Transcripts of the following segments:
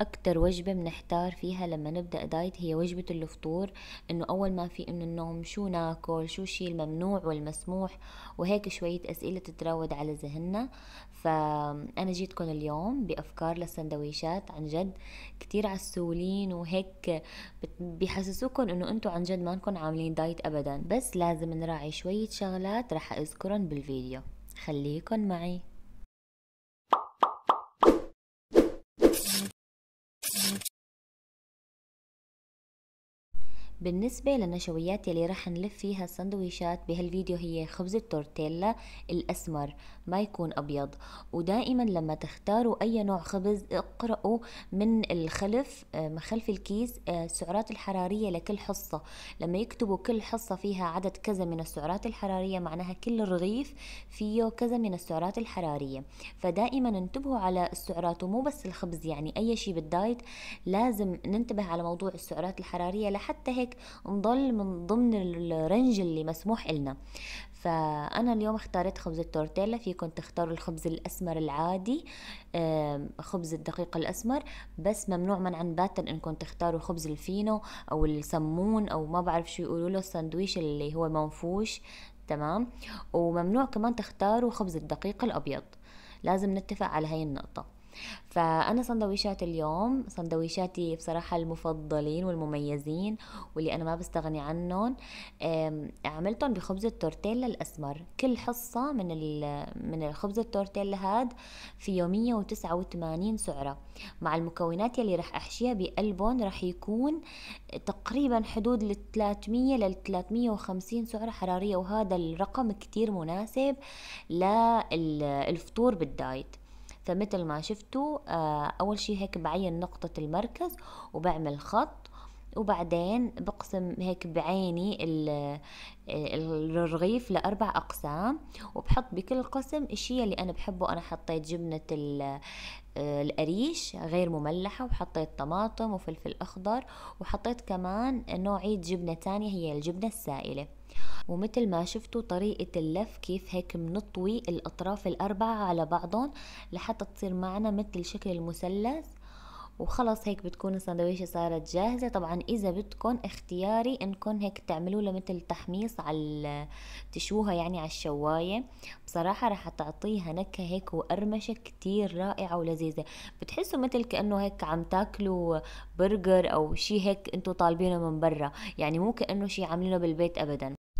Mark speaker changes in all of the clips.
Speaker 1: اكتر وجبة بنحتار فيها لما نبدأ دايت هي وجبة الفطور انه اول ما في من النوم شو ناكل شو الشي الممنوع والمسموح وهيك شوية اسئلة تتراود على ذهننا فانا جيتكم اليوم بافكار للسندويشات عن جد كتير عسولين وهيك بحسسوكم انه انتم عن جد ما نكون عاملين دايت ابدا بس لازم نراعي شوية شغلات رح اذكرن بالفيديو خليكن معي بالنسبة للنشويات يلي رح نلف فيها السندويشات بهالفيديو هي خبز التورتيلا الأسمر ما يكون أبيض ودائما لما تختاروا أي نوع خبز اقرأوا من الخلف آه، من خلف الكيس آه، السعرات الحرارية لكل حصة لما يكتبوا كل حصة فيها عدد كذا من السعرات الحرارية معناها كل رغيف فيه كذا من السعرات الحرارية فدائما انتبهوا على السعرات ومو بس الخبز يعني أي شيء بالدايت لازم ننتبه على موضوع السعرات الحرارية لحتى هيك ذلك نضل من ضمن الرنج اللي مسموح إلنا فأنا اليوم اختارت خبز التورتيلا فيكم تختاروا الخبز الأسمر العادي خبز الدقيق الأسمر بس ممنوع منعا باتا إنكم تختاروا خبز الفينو أو السمون أو ما بعرف شو يقولوا له السندويش اللي هو منفوش تمام وممنوع كمان تختاروا خبز الدقيق الأبيض لازم نتفق على هاي النقطة فأنا سندويشات اليوم سندويشاتي بصراحة المفضلين والمميزين واللي أنا ما بستغني عنهم عملتهم بخبز التورتيلا الأسمر كل حصة من من الخبز التورتيلا هاد فيه 189 سعرة مع المكونات يلي رح أحشيها بقلبهم رح يكون تقريبا حدود لل 300 لل 350 سعرة حرارية وهذا الرقم كتير مناسب للفطور بالدايت مثل ما شفتوا آه، اول شي هيك بعين نقطة المركز وبعمل خط وبعدين بقسم هيك بعيني آه، الرغيف لأربع أقسام وبحط بكل قسم الشيء اللي أنا بحبه أنا حطيت جبنة آه، القريش غير مملحة وحطيت طماطم وفلفل أخضر وحطيت كمان نوعية جبنة تانية هي الجبنة السائلة ومثل ما شفتوا طريقة اللف كيف هيك بنطوي الأطراف الأربعة على بعضهم لحتى تصير معنا مثل شكل المثلث وخلص هيك بتكون السندويشة صارت جاهزة طبعا إذا بدكم اختياري إنكم هيك تعملوا له مثل تحميص على تشوها يعني على الشواية بصراحة رح تعطيها نكهة هيك وقرمشة كتير رائعة ولذيذة بتحسوا مثل كأنه هيك عم تاكلوا برجر أو شي هيك انتو طالبينه من برا يعني مو كأنه شي عاملينه بالبيت أبدا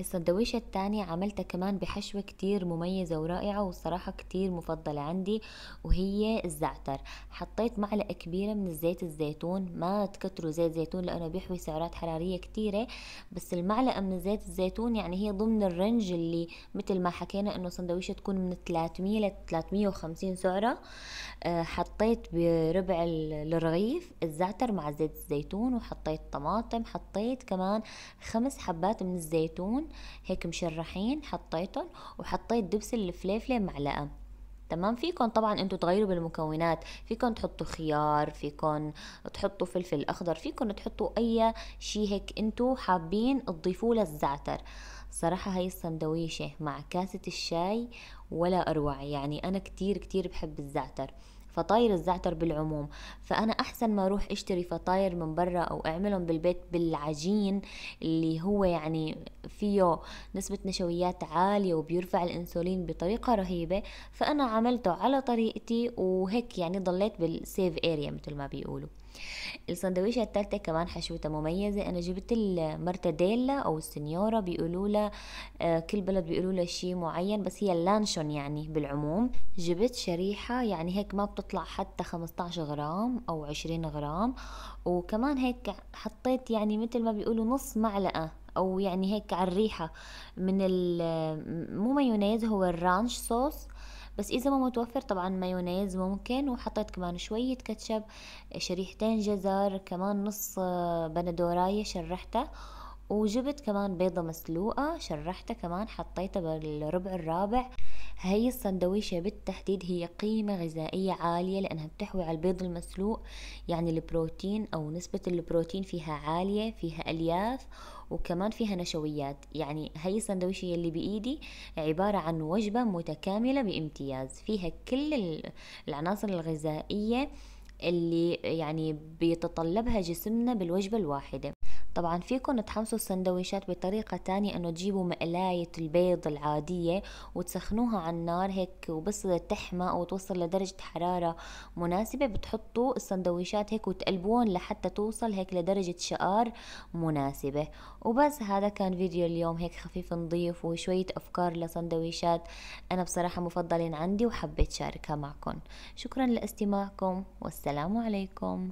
Speaker 1: السندويشة التانية عملتها كمان بحشوة كتير مميزة ورائعة والصراحة كتير مفضلة عندي وهي الزعتر حطيت معلقة كبيرة من الزيت الزيتون ما تكتروا زيت زيتون لأنه بيحوي سعرات حرارية كتيرة بس المعلقة من زيت الزيتون يعني هي ضمن الرنج اللي مثل ما حكينا انه سندويشة تكون من 300 ل 350 سعرة آه، حطيت بربع الرغيف الزعتر مع زيت الزيتون وحطيت طماطم حطيت كمان خمس حبات من الزيتون هون هيك مشرحين حطيتهم وحطيت دبس الفليفله معلقه تمام فيكم طبعا انتم تغيروا بالمكونات فيكم تحطوا خيار فيكم تحطوا فلفل اخضر فيكم تحطوا اي شيء هيك انتم حابين تضيفوه للزعتر صراحة هاي السندويشة مع كاسة الشاي ولا أروع يعني أنا كتير كتير بحب الزعتر فطاير الزعتر بالعموم فانا احسن ما اروح اشتري فطاير من برا او اعملهم بالبيت بالعجين اللي هو يعني فيه نسبة نشويات عالية وبيرفع الانسولين بطريقة رهيبة فانا عملته على طريقتي وهيك يعني ضليت بالسيف اريا مثل ما بيقولوا السندويشة التالتة كمان حشوتة مميزة أنا جبت المرتديلا أو السنيورة بيقولوا لها آه، كل بلد بيقولوا لها شيء معين بس هي اللانشون يعني بالعموم جبت شريحة يعني هيك ما بتطلع حتى 15 غرام أو 20 غرام وكمان هيك حطيت يعني مثل ما بيقولوا نص معلقة او يعني هيك على الريحه من مو مايونيز هو الرانش صوص بس اذا ما متوفر طبعا مايونيز ممكن وحطيت كمان شوية كاتشب شريحتين جزر كمان نص آه، بندوراية شرحتها وجبت كمان بيضة مسلوقة شرحتها كمان حطيتها بالربع الرابع هي السندويشة بالتحديد هي قيمة غذائية عالية لأنها بتحوي على البيض المسلوق يعني البروتين أو نسبة البروتين فيها عالية فيها ألياف وكمان فيها نشويات يعني هاي السندويشة اللي بإيدي عبارة عن وجبة متكاملة بامتياز فيها كل العناصر الغذائية اللي يعني بيتطلبها جسمنا بالوجبة الواحدة طبعا فيكم تحمصوا السندويشات بطريقة تانية انه تجيبوا مقلاية البيض العادية وتسخنوها على النار هيك وبس تحمى وتوصل لدرجة حرارة مناسبة بتحطوا السندويشات هيك وتقلبوهم لحتى توصل هيك لدرجة شقار مناسبة وبس هذا كان فيديو اليوم هيك خفيف نظيف وشوية افكار لسندويشات انا بصراحة مفضلين عندي وحبيت شاركها معكم شكرا لاستماعكم والسلام عليكم